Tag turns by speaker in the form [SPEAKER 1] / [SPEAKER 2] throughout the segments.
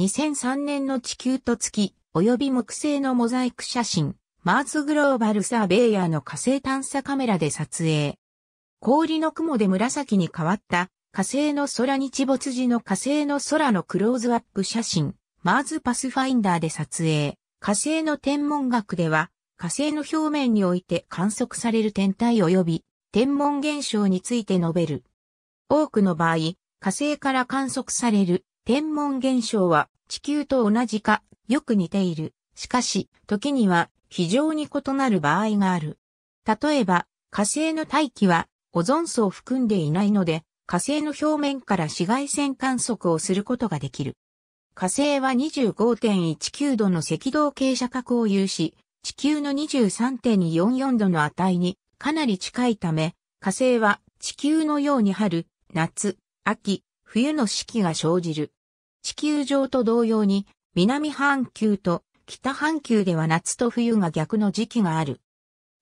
[SPEAKER 1] 2003年の地球と月、及び木星のモザイク写真、マーズグローバルサーベイヤーの火星探査カメラで撮影。氷の雲で紫に変わった火星の空日没時の火星の空のクローズアップ写真、マーズパスファインダーで撮影。火星の天文学では、火星の表面において観測される天体及び天文現象について述べる。多くの場合、火星から観測される天文現象は地球と同じか、よく似ている。しかし、時には非常に異なる場合がある。例えば、火星の大気はオゾン層を含んでいないので、火星の表面から紫外線観測をすることができる。火星は25.19度の赤道傾斜角を有し、地球の23.44度の値にかなり近いため、火星は地球のように春、夏、秋、冬の四季が生じる。地球上と同様に、南半球と北半球では夏と冬が逆の時期がある。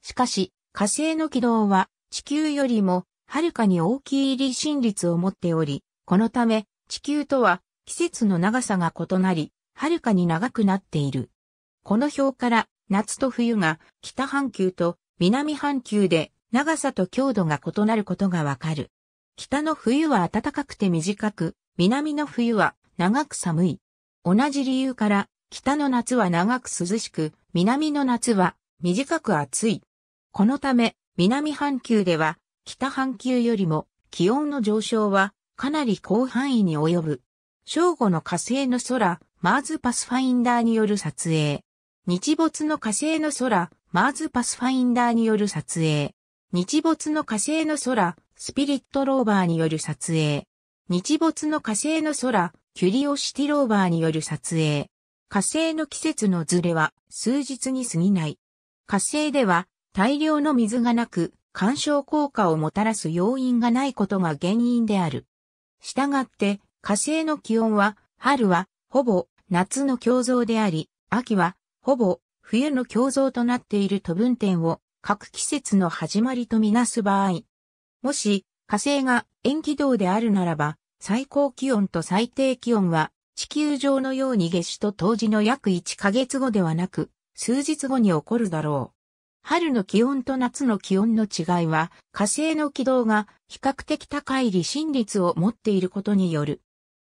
[SPEAKER 1] しかし、火星の軌道は地球よりもはるかに大きい離心率を持っており、このため地球とは季節の長さが異なり、はるかに長くなっている。この表から夏と冬が北半球と南半球で長さと強度が異なることがわかる。北の冬は暖かくて短く、南の冬は長く寒い。同じ理由から、北の夏は長く涼しく、南の夏は短く暑い。このため、南半球では、北半球よりも気温の上昇はかなり広範囲に及ぶ。正午の火星の空、マーズパスファインダーによる撮影。日没の火星の空、マーズパスファインダーによる撮影。日没の火星の空、スピリットローバーによる撮影。日没の火星の空、キュリオシティローバーによる撮影。火星の季節のズレは数日に過ぎない。火星では大量の水がなく、干渉効果をもたらす要因がないことが原因である。したがって火星の気温は、春はほぼ夏の共像であり、秋はほぼ冬の共像となっていると分点を各季節の始まりとみなす場合。もし火星が延軌道であるならば、最高気温と最低気温は、地球上のように月始と冬至の約1ヶ月後ではなく、数日後に起こるだろう。春の気温と夏の気温の違いは、火星の軌道が比較的高い離心率を持っていることによる。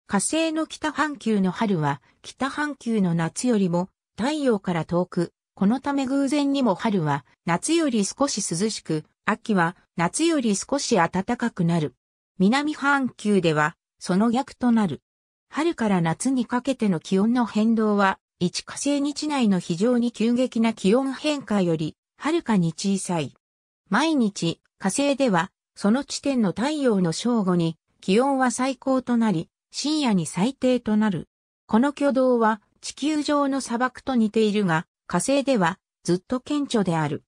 [SPEAKER 1] 火星の北半球の春は、北半球の夏よりも太陽から遠く、このため偶然にも春は夏より少し涼しく、秋は夏より少し暖かくなる。南半球では、その逆となる。春から夏にかけての気温の変動は、一火星日内の非常に急激な気温変化より、はるかに小さい。毎日、火星では、その地点の太陽の正午に、気温は最高となり、深夜に最低となる。この挙動は、地球上の砂漠と似ているが、火星では、ずっと顕著である。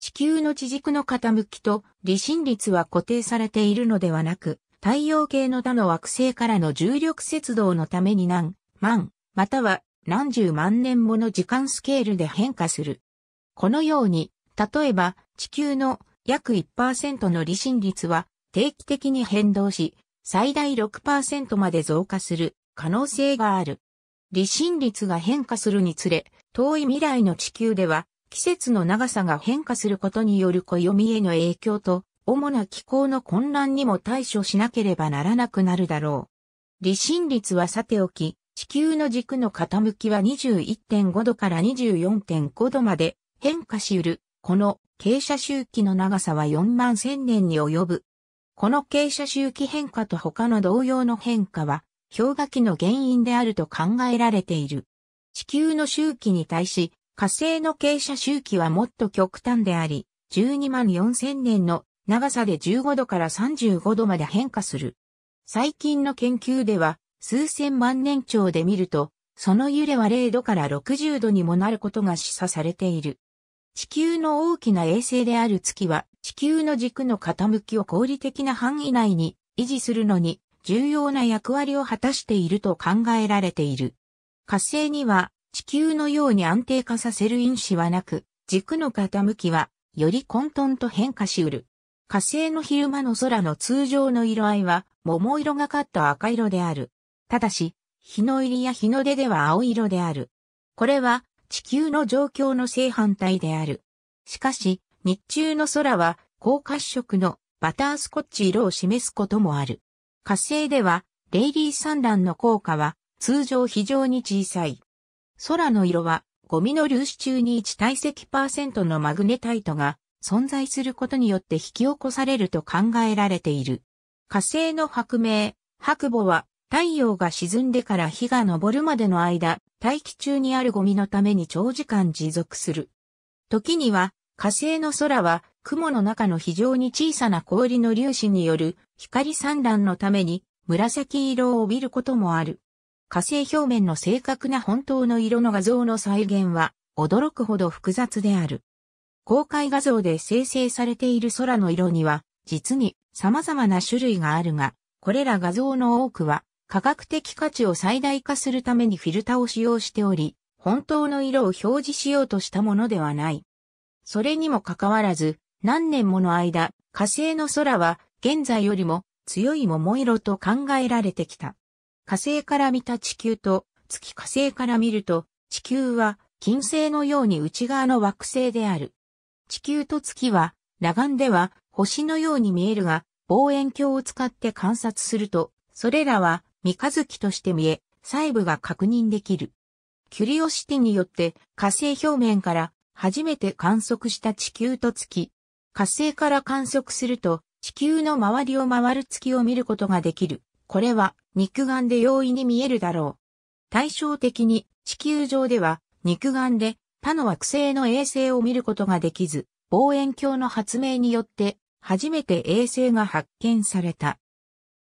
[SPEAKER 1] 地球の地軸の傾きと離心率は固定されているのではなく、太陽系の他の惑星からの重力節動のために何万、または何十万年もの時間スケールで変化する。このように、例えば地球の約1%の離心率は定期的に変動し、最大6%まで増加する可能性がある。離心率が変化するにつれ、遠い未来の地球では季節の長さが変化することによる暦への影響と、主な気候の混乱にも対処しなければならなくなるだろう。離心率はさておき、地球の軸の傾きは21.5度から24.5度まで変化しうる。この傾斜周期の長さは4万1000年に及ぶ。この傾斜周期変化と他の同様の変化は、氷河期の原因であると考えられている。地球の周期に対し、火星の傾斜周期はもっと極端であり、12万4000年の長さで15度から35度まで変化する。最近の研究では、数千万年長で見ると、その揺れは0度から60度にもなることが示唆されている。地球の大きな衛星である月は、地球の軸の傾きを合理的な範囲内に維持するのに重要な役割を果たしていると考えられている。火星には地球のように安定化させる因子はなく、軸の傾きは、より混沌と変化しうる。火星の昼間の空の通常の色合いは、桃色がかった赤色である。ただし、日の入りや日の出では青色である。これは、地球の状況の正反対である。しかし、日中の空は、高褐色のバタースコッチ色を示すこともある。火星では、レイリー産卵の効果は、通常非常に小さい。空の色は、ゴミの粒子中に1体積パーセントのマグネタイトが存在することによって引き起こされると考えられている。火星の白明、白母は太陽が沈んでから日が昇るまでの間、大気中にあるゴミのために長時間持続する。時には火星の空は雲の中の非常に小さな氷の粒子による光散乱のために紫色を帯びることもある。火星表面の正確な本当の色の画像の再現は驚くほど複雑である。公開画像で生成されている空の色には実に様々な種類があるが、これら画像の多くは科学的価値を最大化するためにフィルタを使用しており、本当の色を表示しようとしたものではない。それにもかかわらず、何年もの間、火星の空は現在よりも強い桃色と考えられてきた。火星から見た地球と、月火星から見ると、地球は金星のように内側の惑星である。地球と月は、裸眼では星のように見えるが、望遠鏡を使って観察すると、それらは三日月として見え、細部が確認できる。キュリオシティによって火星表面から初めて観測した地球と月。火星から観測すると地球の周りを回る月を見ることができる。これは肉眼で容易に見えるだろう。対照的に地球上では肉眼で他の惑星の衛星を見ることができず、望遠鏡の発明によって初めて衛星が発見された。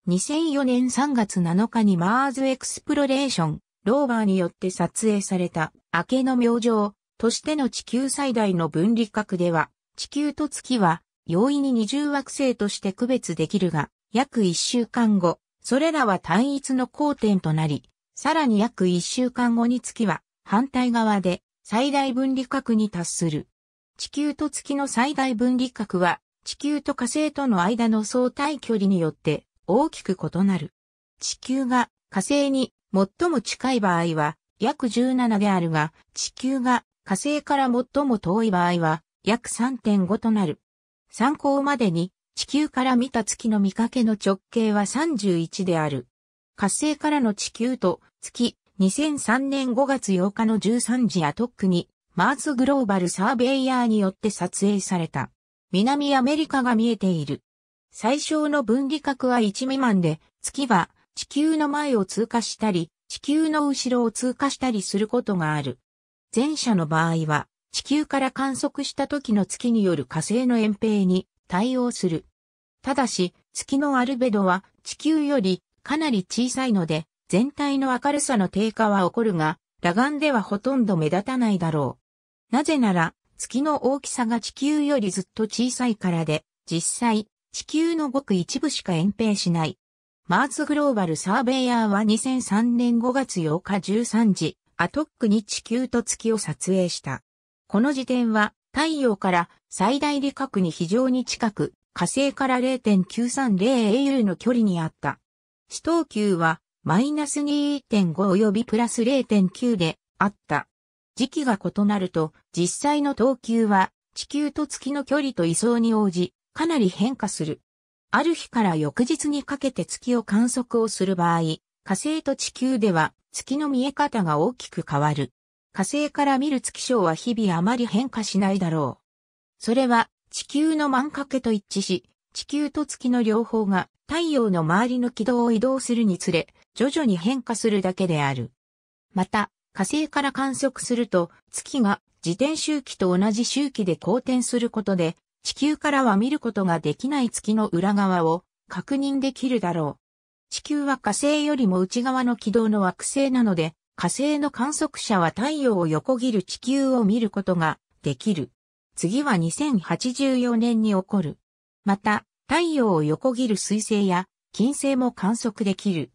[SPEAKER 1] 2004年3月7日にマーズエクスプロレーション、ローバーによって撮影された明けの明星としての地球最大の分離核では、地球と月は容易に二重惑星として区別できるが、約1週間後、それらは単一の交点となり、さらに約1週間後に月は反対側で最大分離角に達する。地球と月の最大分離角は地球と火星との間の相対距離によって大きく異なる。地球が火星に最も近い場合は約17であるが、地球が火星から最も遠い場合は約3.5となる。参考までに地球から見た月の見かけの直径は31である。火星からの地球と月2003年5月8日の13時アトックにマーズグローバルサーベイヤーによって撮影された。南アメリカが見えている。最小の分離角は1未満で、月は地球の前を通過したり、地球の後ろを通過したりすることがある。前者の場合は、地球から観測した時の月による火星の遠平に対応する。ただし、月のアルベドは地球よりかなり小さいので、全体の明るさの低下は起こるが、裸眼ではほとんど目立たないだろう。なぜなら、月の大きさが地球よりずっと小さいからで、実際、地球のごく一部しか隠蔽しない。マーズグローバルサーベイヤーは2003年5月8日13時、アトックに地球と月を撮影した。この時点は太陽から最大理核に非常に近く、火星から 0.930AU の距離にあった。死闘球はマイナス2.5及びプラス0.9であった。時期が異なると、実際の投球は地球と月の距離と位相に応じ、かなり変化する。ある日から翌日にかけて月を観測をする場合、火星と地球では月の見え方が大きく変わる。火星から見る月章は日々あまり変化しないだろう。それは地球の満欠けと一致し、地球と月の両方が太陽の周りの軌道を移動するにつれ、徐々に変化するだけである。また、火星から観測すると、月が自転周期と同じ周期で公転することで、地球からは見ることができない月の裏側を確認できるだろう。地球は火星よりも内側の軌道の惑星なので、火星の観測者は太陽を横切る地球を見ることができる。次は2084年に起こる。また、太陽を横切る彗星や金星も観測できる。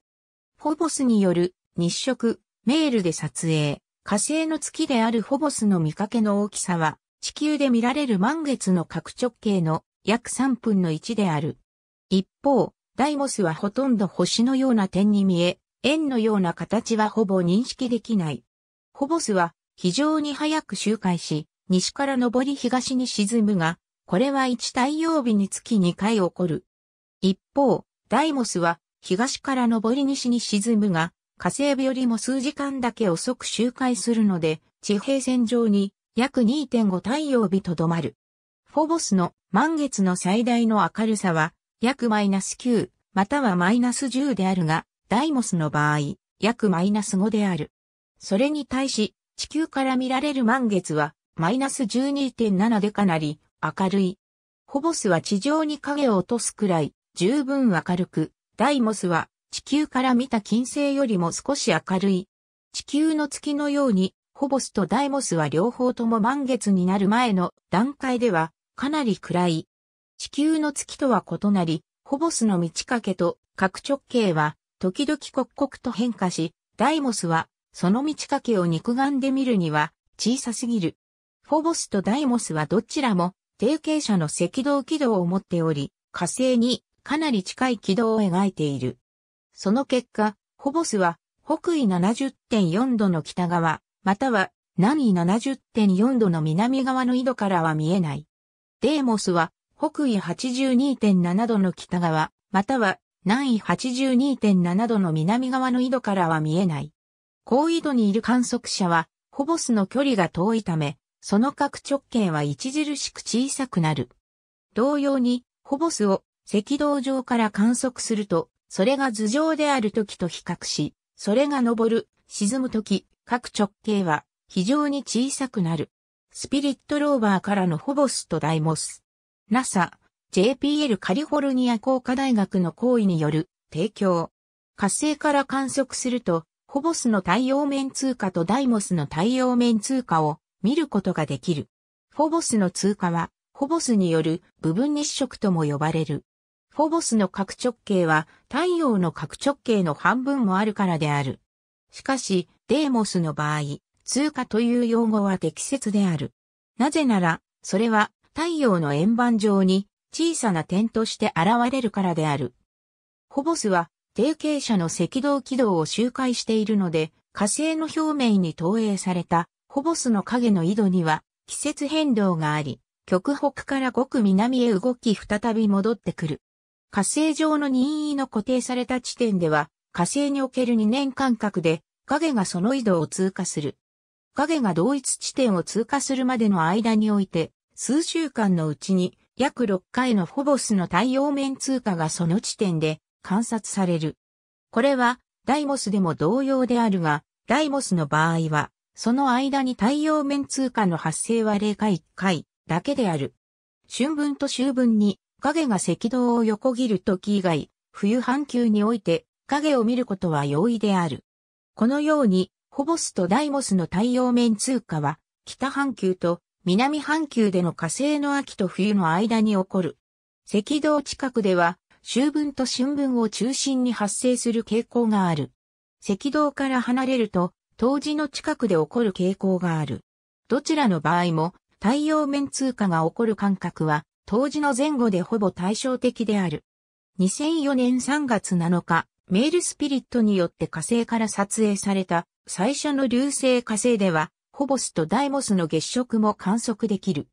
[SPEAKER 1] フォボスによる日食、メールで撮影、火星の月であるフォボスの見かけの大きさは、地球で見られる満月の角直径の約3分の1である。一方、ダイモスはほとんど星のような点に見え、円のような形はほぼ認識できない。ホボスは非常に早く周回し、西から上り東に沈むが、これは1太陽日につき2回起こる。一方、ダイモスは東から上り西に沈むが、火星日よりも数時間だけ遅く周回するので、地平線上に約2.5太陽日とどまる。フォボスの満月の最大の明るさは約マイナス9またはマイナス10であるが、ダイモスの場合、約マイナス5である。それに対し、地球から見られる満月はマイナス12.7でかなり明るい。ホボスは地上に影を落とすくらい十分明るく、ダイモスは地球から見た金星よりも少し明るい。地球の月のように、ホボスとダイモスは両方とも満月になる前の段階ではかなり暗い。地球の月とは異なり、ホボスの満ち欠けと角直径は時々刻々と変化し、ダイモスはその満ち欠けを肉眼で見るには小さすぎる。フォボスとダイモスはどちらも低傾者の赤道軌道を持っており、火星にかなり近い軌道を描いている。その結果、フォボスは北緯70.4度の北側、または南緯70.4度の南側の緯度からは見えない。デーモスは北緯82.7度の北側、または南緯82.7度の南側の緯度からは見えない。高緯度にいる観測者は、ホボスの距離が遠いため、その角直径は著しく小さくなる。同様に、ホボスを赤道上から観測すると、それが頭上である時と比較し、それが昇る、沈む時、各直径は非常に小さくなる。スピリットローバーからのホボスとダイモス。NASA、JPL カリフォルニア工科大学の行為による提供。火星から観測すると、ホボスの太陽面通過とダイモスの太陽面通過を見ることができる。フォボスの通過は、フォボスによる部分日食とも呼ばれる。フォボスの角直径は太陽の角直径の半分もあるからである。しかし、デーモスの場合、通過という用語は適切である。なぜなら、それは太陽の円盤上に小さな点として現れるからである。フォボスは、定型者の赤道軌道を周回しているので、火星の表面に投影されたコボスの影の井戸には季節変動があり、極北からごく南へ動き再び戻ってくる。火星上の任意の固定された地点では、火星における2年間隔で影がその井戸を通過する。影が同一地点を通過するまでの間において、数週間のうちに約6回のフォボスの太陽面通過がその地点で観察される。これはダイモスでも同様であるが、ダイモスの場合はその間に太陽面通過の発生は0回1回だけである。春分と秋分に影が赤道を横切る時以外、冬半球において影を見ることは容易である。このように、ホボスとダイモスの太陽面通過は、北半球と南半球での火星の秋と冬の間に起こる。赤道近くでは、秋分と春分を中心に発生する傾向がある。赤道から離れると、当時の近くで起こる傾向がある。どちらの場合も、太陽面通過が起こる間隔は、当時の前後でほぼ対照的である。2004年3月7日、メールスピリットによって火星から撮影された最初の流星火星では、フォボスとダイモスの月食も観測できる。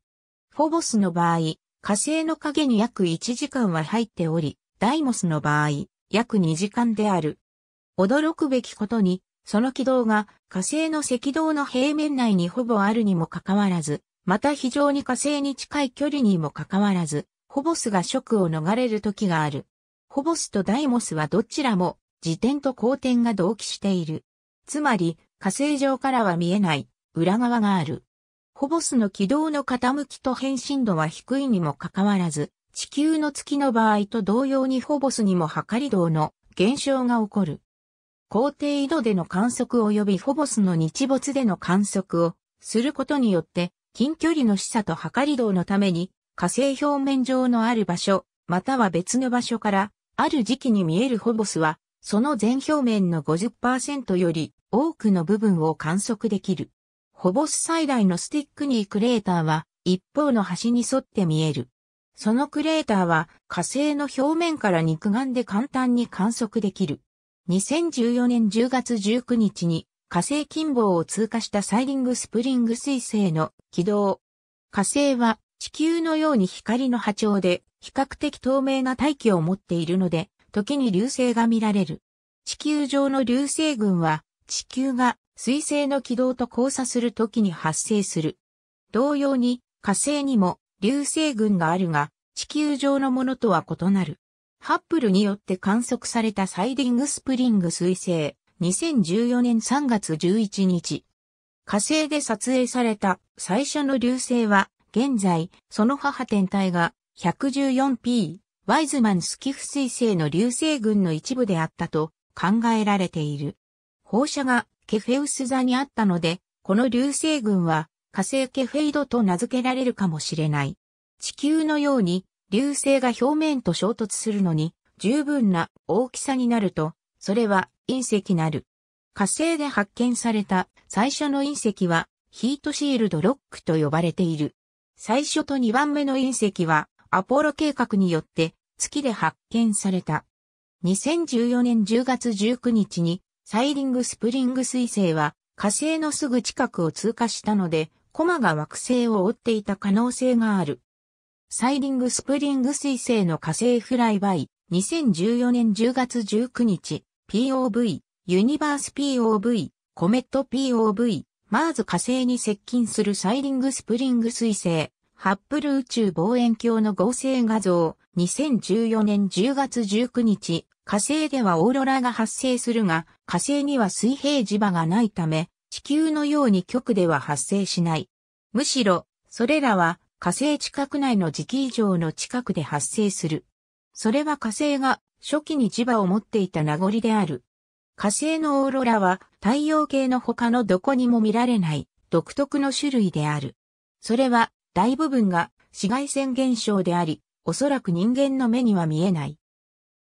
[SPEAKER 1] フォボスの場合、火星の影に約1時間は入っており、ダイモスの場合、約2時間である。驚くべきことに、その軌道が火星の赤道の平面内にほぼあるにもかかわらず、また非常に火星に近い距離にもかかわらず、ホボスが食を逃れる時がある。ホボスとダイモスはどちらも自転と公転が同期している。つまり、火星上からは見えない裏側がある。ホボスの軌道の傾きと変身度は低いにもかかわらず、地球の月の場合と同様にホボスにも測り道の現象が起こる。高低緯度での観測及びフォボスの日没での観測をすることによって、近距離の視差と測り道のために、火星表面上のある場所、または別の場所から、ある時期に見えるフォボスは、その全表面の50%より多くの部分を観測できる。ホボス最大のスティックニークレーターは一方の端に沿って見える。そのクレーターは火星の表面から肉眼で簡単に観測できる。2014年10月19日に火星近傍を通過したサイリングスプリング彗星の軌道。火星は地球のように光の波長で比較的透明な大気を持っているので、時に流星が見られる。地球上の流星群は地球が彗星の軌道と交差する時に発生する。同様に火星にも流星群があるが地球上のものとは異なる。ハッブルによって観測されたサイディングスプリング彗星、2014年3月11日。火星で撮影された最初の流星は、現在、その母天体が 114P、ワイズマンスキフ彗星の流星群の一部であったと考えられている。放射がケフェウス座にあったので、この流星群は火星ケフェイドと名付けられるかもしれない。地球のように流星が表面と衝突するのに十分な大きさになると、それは隕石なる。火星で発見された最初の隕石はヒートシールドロックと呼ばれている。最初と2番目の隕石はアポロ計画によって月で発見された。2014年10月19日にサイリングスプリング彗星は火星のすぐ近くを通過したので、コマが惑星を追っていた可能性がある。サイディングスプリング彗星の火星フライバイ、2014年10月19日、POV、ユニバース POV、コメット POV、マーズ火星に接近するサイディングスプリング彗星、ハッブル宇宙望遠鏡の合成画像、2014年10月19日、火星ではオーロラが発生するが、火星には水平磁場がないため、地球のように極では発生しない。むしろ、それらは火星地殻内の磁気異常の近くで発生する。それは火星が初期に磁場を持っていた名残である。火星のオーロラは太陽系の他のどこにも見られない独特の種類である。それは大部分が紫外線現象であり、おそらく人間の目には見えない。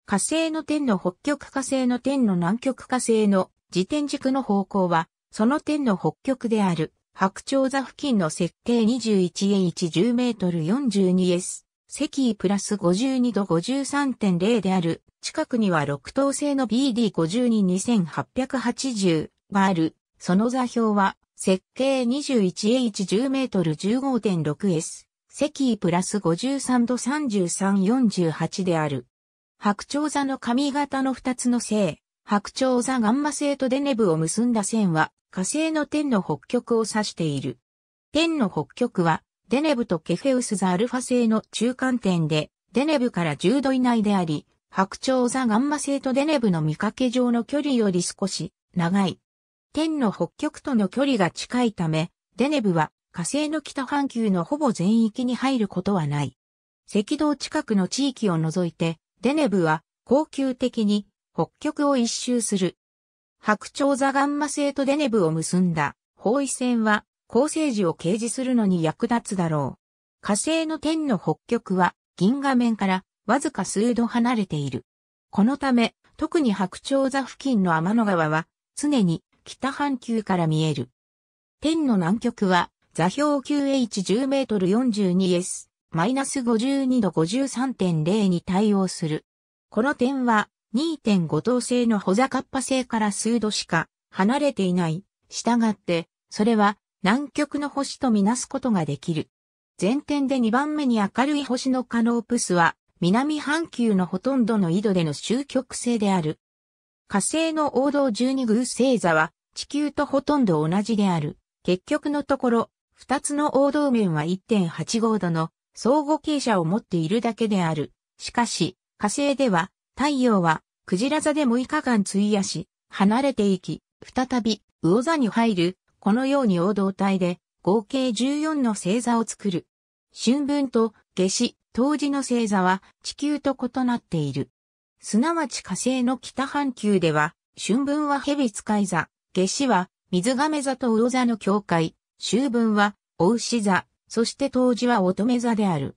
[SPEAKER 1] 火星の天の北極火星の天の南極火星の自転軸の方向は、その天の北極である。白鳥座付近の設計 21A110 メートル 42S、石プラス52度53.0である、近くには6等星の BD522880 がある、その座標は、設計 21A110 メートル 15.6S、石プラス53度3348である。白鳥座の髪型の2つの星、白鳥座ガンマ星とデネブを結んだ線は、火星の天の北極を指している。天の北極は、デネブとケフェウスザアルファ星の中間点で、デネブから10度以内であり、白鳥座ガンマ星とデネブの見かけ上の距離より少し長い。天の北極との距離が近いため、デネブは火星の北半球のほぼ全域に入ることはない。赤道近くの地域を除いて、デネブは恒久的に北極を一周する白鳥座ガンマ星とデネブを結んだ方位線は、構成時を掲示するのに役立つだろう。火星の天の北極は、銀河面からわずか数度離れている。このため、特に白鳥座付近の天の川は、常に北半球から見える。天の南極は、座標 9H10 メートル 42S、マイナス52度53.0に対応する。この点は、2.5等星のホザカッパ星から数度しか離れていない。したがって、それは南極の星とみなすことができる。前点で2番目に明るい星のカノープスは、南半球のほとんどの緯度での終極星である。火星の王道12宮星座は、地球とほとんど同じである。結局のところ、二つの王道面は1.85度の相互傾斜を持っているだけである。しかし、火星では太陽は、クジラ座で6日間費やし、離れていき、再び、魚座に入る、このように王道体で、合計14の星座を作る。春分と夏至、冬至の星座は地球と異なっている。すなわち火星の北半球では、春分は蛇使い座、夏至は水亀座と魚座の境界、秋分はお牛座、そして冬至は乙女座である。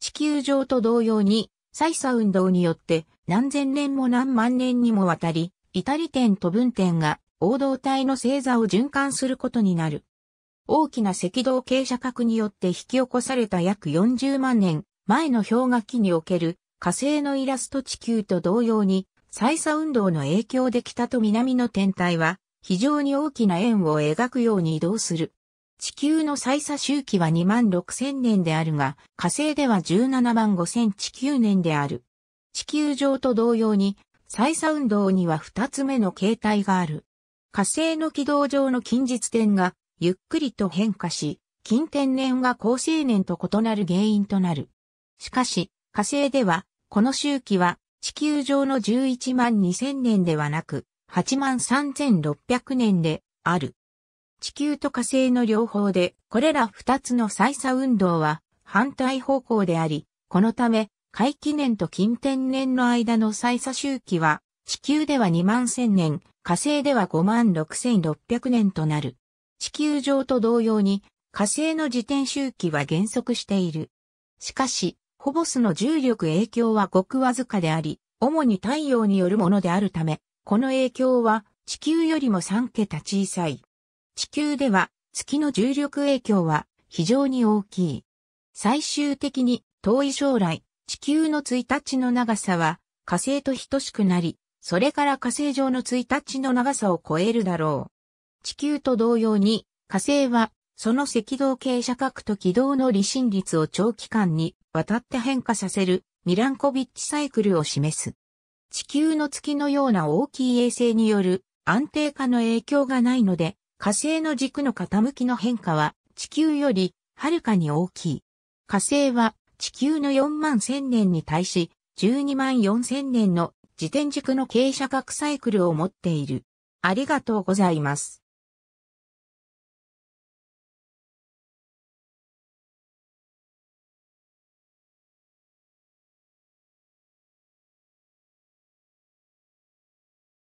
[SPEAKER 1] 地球上と同様に、採差運動によって何千年も何万年にもわたり、至り点と分点が王道体の星座を循環することになる。大きな赤道傾斜角によって引き起こされた約40万年前の氷河期における火星のイラスト地球と同様に、再差運動の影響で北と南の天体は非常に大きな円を描くように移動する。地球の再差周期は2万6千年であるが、火星では17万5千地球年である。地球上と同様に、再差運動には二つ目の形態がある。火星の軌道上の近日点がゆっくりと変化し、近天年が高青年と異なる原因となる。しかし、火星では、この周期は地球上の11万2000年ではなく、8万3600年である。地球と火星の両方で、これら二つの再差運動は反対方向であり、このため、皆記念と近天年の間の最差周期は、地球では2万1000年、火星では5万6600年となる。地球上と同様に、火星の自転周期は減速している。しかし、ホボスの重力影響はごくわずかであり、主に太陽によるものであるため、この影響は地球よりも3桁小さい。地球では月の重力影響は非常に大きい。最終的に遠い将来、地球の1日の長さは火星と等しくなり、それから火星上の1日の長さを超えるだろう。地球と同様に火星はその赤道傾斜角と軌道の離心率を長期間にわたって変化させるミランコビッチサイクルを示す。地球の月のような大きい衛星による安定化の影響がないので、火星の軸の傾きの変化は地球よりはるかに大きい。火星は地球の4万1000年に対し、12万4000年の自転軸の傾斜角サイクルを持っている。ありがとうございます。